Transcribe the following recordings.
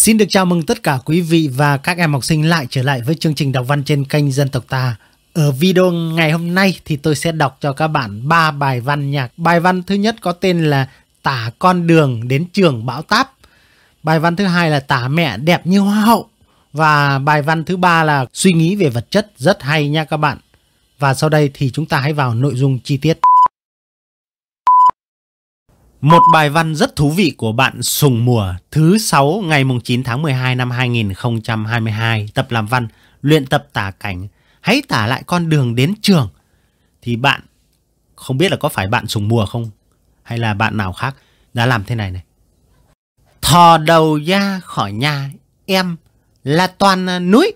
Xin được chào mừng tất cả quý vị và các em học sinh lại trở lại với chương trình đọc văn trên kênh Dân tộc ta. Ở video ngày hôm nay thì tôi sẽ đọc cho các bạn 3 bài văn nhạc. Bài văn thứ nhất có tên là Tả con đường đến trường bão táp. Bài văn thứ hai là Tả mẹ đẹp như hoa hậu. Và bài văn thứ ba là Suy nghĩ về vật chất rất hay nha các bạn. Và sau đây thì chúng ta hãy vào nội dung chi tiết. Một bài văn rất thú vị của bạn Sùng Mùa thứ 6 ngày 9 tháng 12 năm 2022 tập làm văn luyện tập tả cảnh hãy tả lại con đường đến trường thì bạn không biết là có phải bạn Sùng Mùa không hay là bạn nào khác đã làm thế này này thò đầu ra khỏi nhà em là toàn núi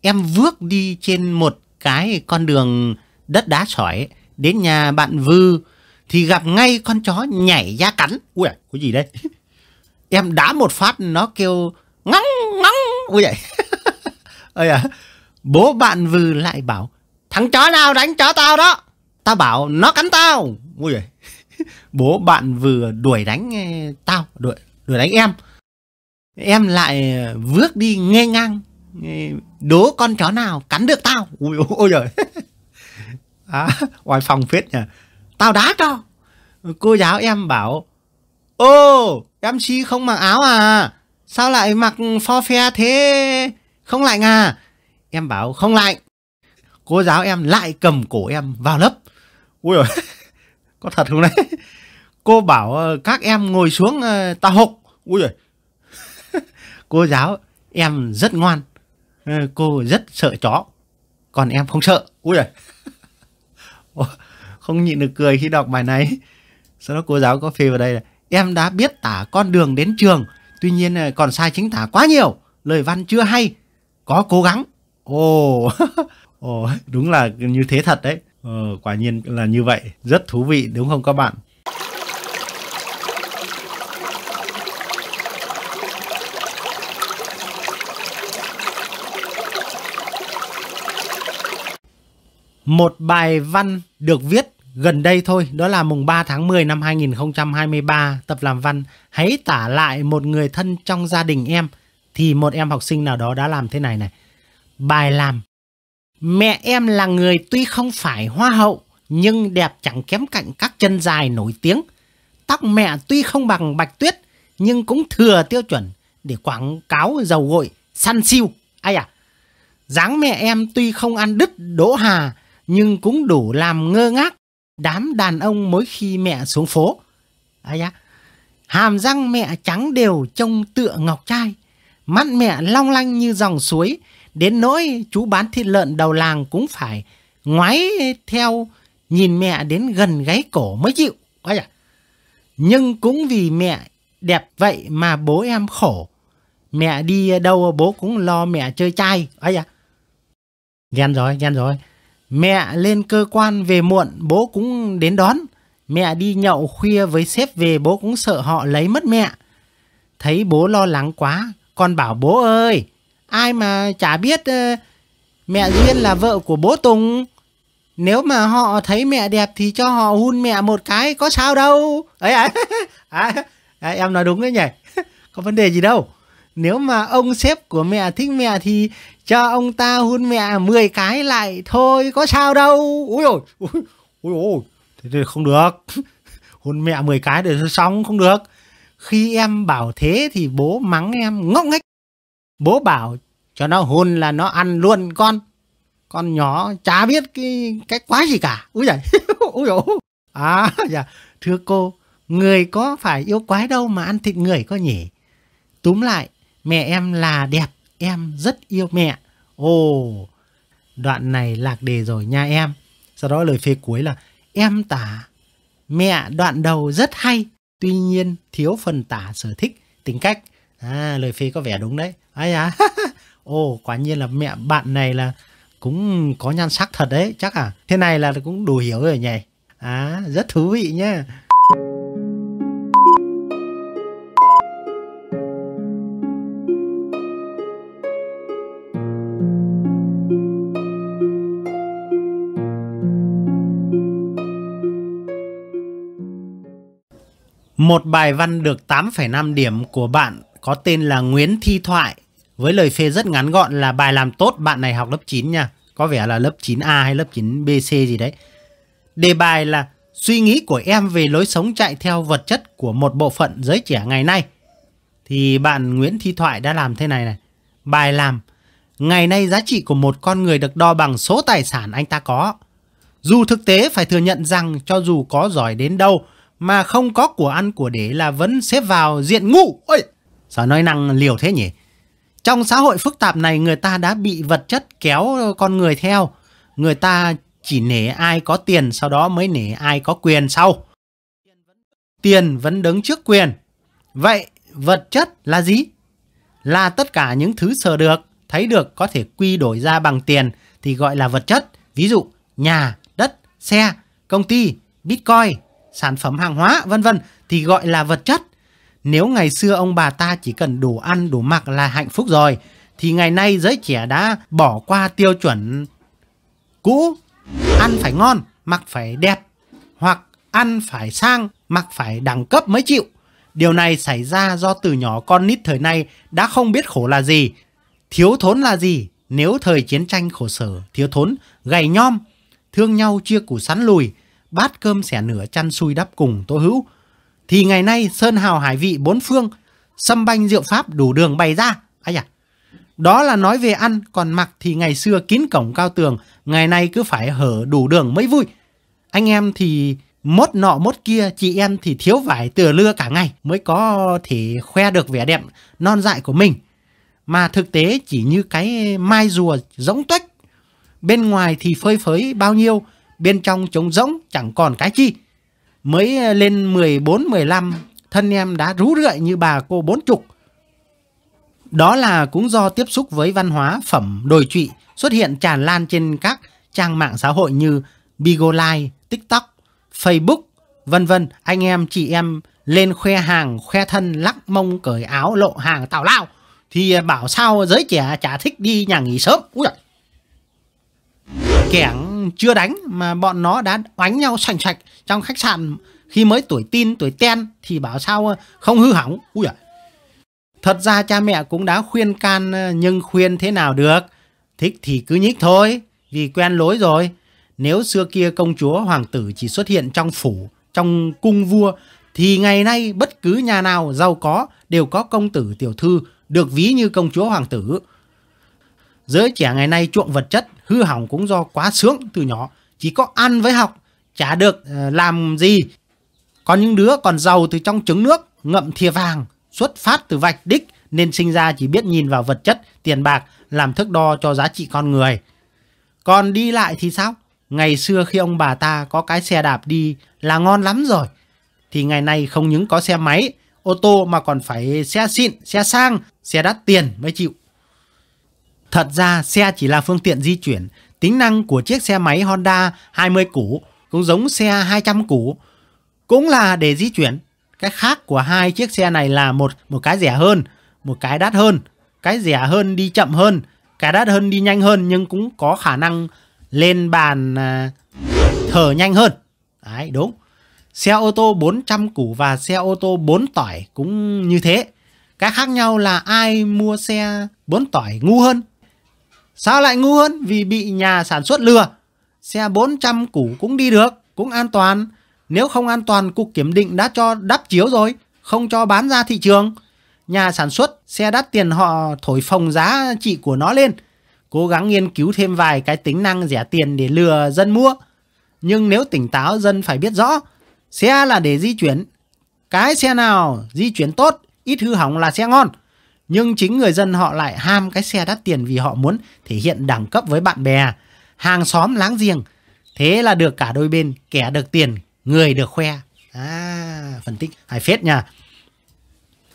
em vước đi trên một cái con đường đất đá sỏi đến nhà bạn Vư thì gặp ngay con chó nhảy ra cắn. Ui, cái gì đây? em đá một phát nó kêu ngóng ngóng ui vậy. Ôi à, bố bạn vừ lại bảo thằng chó nào đánh chó tao đó. Tao bảo nó cắn tao. Ui vậy. bố bạn vừa đuổi đánh eh, tao, đuổi đuổi đánh em. Em lại eh, vước đi nghe ngang eh, đố con chó nào cắn được tao. Ui ôi giời. À, oai phong phết nhỉ tao đá cho Cô giáo em bảo Ô em chi không mặc áo à Sao lại mặc pho phe thế Không lạnh à Em bảo không lạnh Cô giáo em lại cầm cổ em vào lớp Ui ôi Có thật không đấy Cô bảo ờ, các em ngồi xuống ờ, tao hục Ui ôi Cô giáo em rất ngoan ờ, Cô rất sợ chó Còn em không sợ Ui ôi không nhịn được cười khi đọc bài này sau đó cô giáo có phê vào đây là em đã biết tả con đường đến trường tuy nhiên à, còn sai chính tả quá nhiều lời văn chưa hay có cố gắng ồ oh. oh, đúng là như thế thật đấy ờ, quả nhiên là như vậy rất thú vị đúng không các bạn một bài văn được viết gần đây thôi, đó là mùng 3 tháng 10 năm 2023, tập làm văn Hãy tả lại một người thân trong gia đình em thì một em học sinh nào đó đã làm thế này này. Bài làm Mẹ em là người tuy không phải hoa hậu nhưng đẹp chẳng kém cạnh các chân dài nổi tiếng. Tóc mẹ tuy không bằng Bạch Tuyết nhưng cũng thừa tiêu chuẩn để quảng cáo dầu gội săn siêu. Ai à, dáng mẹ em tuy không ăn đứt đỗ hà nhưng cũng đủ làm ngơ ngác đám đàn ông mỗi khi mẹ xuống phố. À da, hàm răng mẹ trắng đều trông tựa ngọc trai, mắt mẹ long lanh như dòng suối, đến nỗi chú bán thịt lợn đầu làng cũng phải ngoái theo nhìn mẹ đến gần gáy cổ mới chịu. À da. Nhưng cũng vì mẹ đẹp vậy mà bố em khổ. Mẹ đi đâu bố cũng lo mẹ chơi chai. À da. Ghen rồi, ghen rồi. Mẹ lên cơ quan về muộn, bố cũng đến đón. Mẹ đi nhậu khuya với sếp về bố cũng sợ họ lấy mất mẹ. Thấy bố lo lắng quá, con bảo bố ơi, ai mà chả biết mẹ Duyên là vợ của bố Tùng. Nếu mà họ thấy mẹ đẹp thì cho họ hôn mẹ một cái có sao đâu. Ấy à, à, à, em nói đúng đấy nhỉ. Có vấn đề gì đâu. Nếu mà ông sếp của mẹ thích mẹ thì cho ông ta hôn mẹ 10 cái lại thôi có sao đâu ui ôi ui ôi thế thì không được hôn mẹ 10 cái để xong không được khi em bảo thế thì bố mắng em ngốc nghếch bố bảo cho nó hôn là nó ăn luôn con con nhỏ chả biết cái cái quái gì cả úi giời úi dồi à dạ thưa cô người có phải yêu quái đâu mà ăn thịt người có nhỉ túm lại mẹ em là đẹp em rất yêu mẹ. Ồ, đoạn này lạc đề rồi nha em. Sau đó lời phê cuối là em tả mẹ đoạn đầu rất hay, tuy nhiên thiếu phần tả sở thích, tính cách. À, lời phê có vẻ đúng đấy. Ấy à, ồ, quả nhiên là mẹ bạn này là cũng có nhan sắc thật đấy, chắc à. Thế này là cũng đủ hiểu rồi nhỉ. À, rất thú vị nhá. Một bài văn được 8,5 điểm của bạn có tên là Nguyễn Thi Thoại với lời phê rất ngắn gọn là bài làm tốt bạn này học lớp 9 nha. Có vẻ là lớp 9A hay lớp 9BC gì đấy. Đề bài là suy nghĩ của em về lối sống chạy theo vật chất của một bộ phận giới trẻ ngày nay. Thì bạn Nguyễn Thi Thoại đã làm thế này này. Bài làm Ngày nay giá trị của một con người được đo bằng số tài sản anh ta có. Dù thực tế phải thừa nhận rằng cho dù có giỏi đến đâu mà không có của ăn của để là vẫn xếp vào diện ngu. Ôi, sao nói năng liều thế nhỉ? Trong xã hội phức tạp này người ta đã bị vật chất kéo con người theo. Người ta chỉ nể ai có tiền sau đó mới nể ai có quyền sau. Tiền vẫn đứng trước quyền. Vậy vật chất là gì? Là tất cả những thứ sờ được, thấy được có thể quy đổi ra bằng tiền thì gọi là vật chất. Ví dụ nhà, đất, xe, công ty, bitcoin, sản phẩm hàng hóa, vân vân thì gọi là vật chất. Nếu ngày xưa ông bà ta chỉ cần đủ ăn, đủ mặc là hạnh phúc rồi thì ngày nay giới trẻ đã bỏ qua tiêu chuẩn cũ. Ăn phải ngon, mặc phải đẹp hoặc ăn phải sang, mặc phải đẳng cấp mới chịu. Điều này xảy ra do từ nhỏ con nít thời nay đã không biết khổ là gì, thiếu thốn là gì nếu thời chiến tranh khổ sở, thiếu thốn, gầy nhom, thương nhau chia củ sắn lùi, bát cơm xẻ nửa chăn xui đắp cùng tô hữu. Thì ngày nay sơn hào hải vị bốn phương, xâm banh rượu pháp đủ đường bày ra. Ây à, đó là nói về ăn, còn mặc thì ngày xưa kín cổng cao tường, ngày nay cứ phải hở đủ đường mới vui. Anh em thì mốt nọ mốt kia, chị em thì thiếu vải tựa lưa cả ngày mới có thể khoe được vẻ đẹp non dại của mình. Mà thực tế chỉ như cái mai rùa rỗng tuếch. Bên ngoài thì phơi phới bao nhiêu, bên trong trống rỗng chẳng còn cái chi. Mới ờ, lên 14-15, thân em đã rú rượi như bà cô bốn chục. Đó là cũng do tiếp xúc với văn hóa phẩm đồi trụy xuất hiện tràn lan trên các trang mạng xã hội như Bigolai, TikTok, Facebook, vân vân. Anh em, chị em lên khoe hàng, khoe thân, lắc mông, cởi áo, lộ hàng, tào lao. Thì ờ, bảo sao giới trẻ chả thích đi nhà nghỉ sớm. Ui Kẻng chưa đánh mà bọn nó đã oánh nhau sành sạch trong khách sạn khi mới tuổi tin tuổi ten thì bảo sao ờ, không hư hỏng ui à. thật ra cha mẹ cũng đã khuyên can ờ, nhưng khuyên thế nào được thích thì cứ nhích thôi vì quen lối rồi nếu xưa kia công chúa hoàng tử chỉ xuất hiện trong phủ trong cung vua thì ngày nay bất cứ nhà nào giàu có đều có công tử tiểu thư được ví như công chúa hoàng tử Giới trẻ ngày nay chuộng vật chất, hư hỏng cũng do quá sướng từ nhỏ. Chỉ có ăn với học, chả được ờ, làm gì. Còn những đứa còn giàu từ trong trứng nước, ngậm thìa vàng, xuất phát từ vạch đích nên sinh ra chỉ biết nhìn vào vật chất, tiền bạc làm thước đo cho giá trị con người. Còn đi lại thì sao? Ngày xưa khi ông bà ta có cái xe đạp đi là ngon lắm rồi. Thì ngày nay không những có xe máy, ô tô mà còn phải xe xịn, xe sang, xe đắt tiền mới chịu. Thật ra xe chỉ là phương tiện di chuyển, tính năng của chiếc xe máy Honda 20 cũ cũng giống xe 200 cũ cũng là để di chuyển. Cái khác của hai chiếc xe này là một một cái rẻ hơn, một cái đắt hơn, cái rẻ hơn đi chậm hơn, cái đắt hơn đi nhanh hơn nhưng cũng có khả năng lên bàn à, thở nhanh hơn. Đấy đúng. Xe ô tô 400 củ và xe ô tô 4 tỏi cũng như thế. Cái khác nhau là ai mua xe 4 tỏi ngu hơn Sao lại ngu hơn? Vì bị nhà sản xuất lừa. Xe 400 củ cũng đi được, cũng an toàn. Nếu không an toàn, cục kiểm định đã cho đắp chiếu rồi, không cho bán ra thị trường. Nhà sản xuất xe đắt tiền họ thổi phồng giá trị của nó lên. Cố gắng nghiên cứu thêm vài cái tính năng rẻ tiền để lừa dân mua. Nhưng nếu tỉnh táo dân phải biết rõ, xe là để di chuyển. Cái xe nào di chuyển tốt, ít hư hỏng là xe ngon. Nhưng chính người dân họ lại ham cái xe đắt tiền vì họ muốn thể hiện đẳng cấp với bạn bè, hàng xóm láng giềng. Thế là được cả đôi bên, kẻ được tiền, người được khoe. À, phân tích hay phết nha.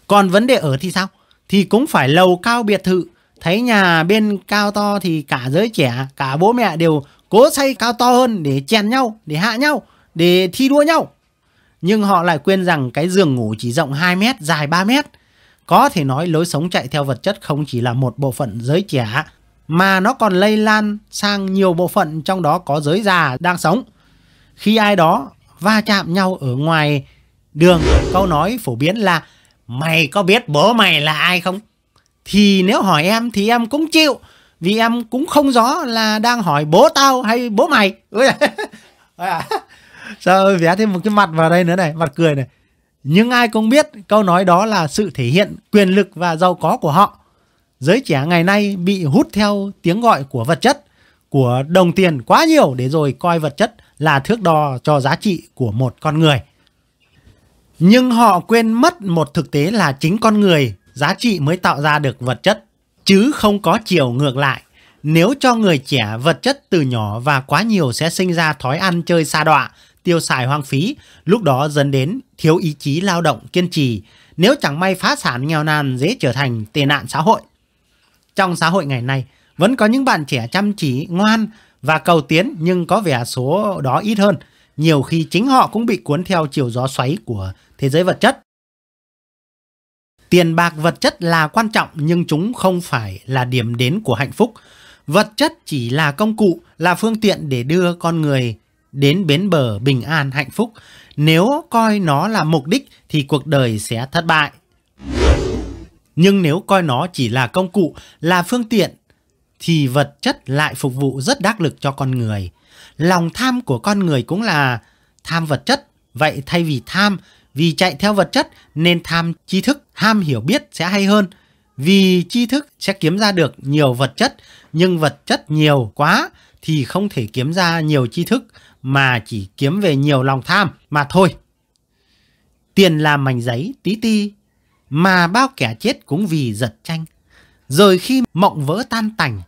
Còn vấn đề ở thì sao? Thì cũng phải lầu cao biệt thự. Thấy nhà bên cao to thì cả giới trẻ, cả bố mẹ đều cố xây cao to hơn để chèn nhau, để hạ nhau, để thi đua nhau. Nhưng họ lại quên rằng cái giường ngủ chỉ rộng 2 mét, dài 3 mét. Có thể nói lối sống chạy theo vật chất không chỉ là một bộ phận giới trẻ, mà nó còn lây lan sang nhiều bộ phận trong đó có giới già đang sống. Khi ai đó va chạm nhau ở ngoài đường, câu nói phổ biến là Mày có biết bố mày là ai không? Thì nếu hỏi em thì em cũng chịu, vì em cũng không rõ là đang hỏi bố tao hay bố mày. Ôi Sao à. vẽ thêm một cái mặt vào đây nữa này, mặt cười này. Nhưng ai cũng biết câu nói đó là sự thể hiện quyền lực và giàu có của họ. Giới trẻ ngày nay bị hút theo tiếng gọi của vật chất, của đồng tiền quá nhiều để rồi coi vật chất là thước đo cho giá trị của một con người. Nhưng họ quên mất một thực tế là chính con người giá trị mới tạo ra được vật chất, chứ không có chiều ngược lại. Nếu cho người trẻ vật chất từ nhỏ và quá nhiều sẽ sinh ra thói ăn chơi xa đọa, tiêu xài hoang phí, lúc đó dẫn đến thiếu ý chí lao động kiên trì, nếu chẳng may phá sản nghèo nàn dễ trở thành tệ nạn xã hội. Trong xã hội ngày nay, vẫn có những bạn trẻ chăm chỉ, ngoan và cầu tiến nhưng có vẻ số đó ít hơn, nhiều khi chính họ cũng bị cuốn theo chiều gió xoáy của thế giới vật chất. Tiền bạc vật chất là quan trọng nhưng chúng không phải là điểm đến của hạnh phúc. Vật chất chỉ là công cụ, là phương tiện để đưa con người đến bến bờ bình an hạnh phúc. Nếu coi nó là mục đích thì cuộc đời sẽ thất bại. Nhưng nếu coi nó chỉ là công cụ, là phương tiện thì vật chất lại phục vụ rất đắc lực cho con người. Lòng tham của con người cũng là tham vật chất. Vậy thay vì tham, vì chạy theo vật chất nên tham tri thức, ham hiểu biết sẽ hay hơn. Vì tri thức sẽ kiếm ra được nhiều vật chất, nhưng vật chất nhiều quá thì không thể kiếm ra nhiều tri thức mà chỉ kiếm về nhiều lòng tham mà thôi. Tiền làm mảnh giấy tí ti mà bao kẻ chết cũng vì giật tranh. Rồi khi mộng vỡ tan tành,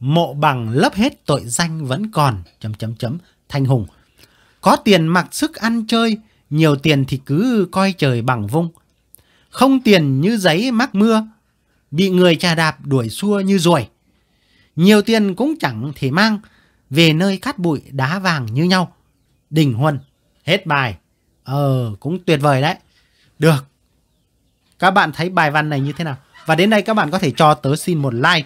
mộ bằng lấp hết tội danh vẫn còn chấm chấm chấm thanh hùng. Có tiền mặc sức ăn chơi, nhiều tiền thì cứ coi trời bằng vung. Không tiền như giấy mắc mưa, bị người trà đạp đuổi xua như ruồi. Nhiều tiền cũng chẳng thể mang, về nơi cát bụi đá vàng như nhau. Đình Huân, hết bài. Ờ, cũng tuyệt vời đấy. Được. Các bạn thấy bài văn này như thế nào? Và đến đây các bạn có thể cho tớ xin một like.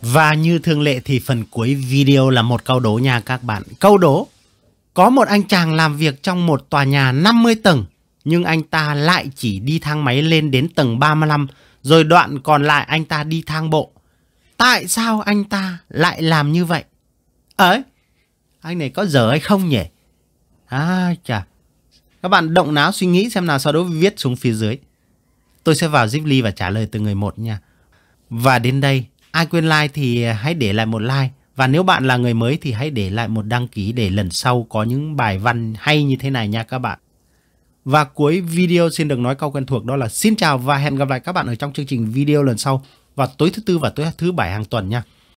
Và như thường lệ thì phần cuối video là một câu đố nha các bạn. Câu đố. Có một anh chàng làm việc trong một tòa nhà 50 tầng nhưng anh ta lại chỉ đi thang máy lên đến tầng 35, rồi đoạn còn lại anh ta đi thang bộ. Tại sao anh ta lại làm như vậy? Ấy, anh này có dở hay không nhỉ? À chà, các bạn động não suy nghĩ xem nào sau đó viết xuống phía dưới. Tôi sẽ vào Ziply và trả lời từ người một nha. Và đến đây, ai quên like thì hãy để lại một like. Và nếu bạn là người mới thì hãy để lại một đăng ký để lần sau có những bài văn hay như thế này nha các bạn. Và cuối video xin được nói câu quen thuộc đó là xin chào và hẹn gặp lại các bạn ở trong chương trình video lần sau vào tối thứ tư và tối thứ bảy hàng tuần nha.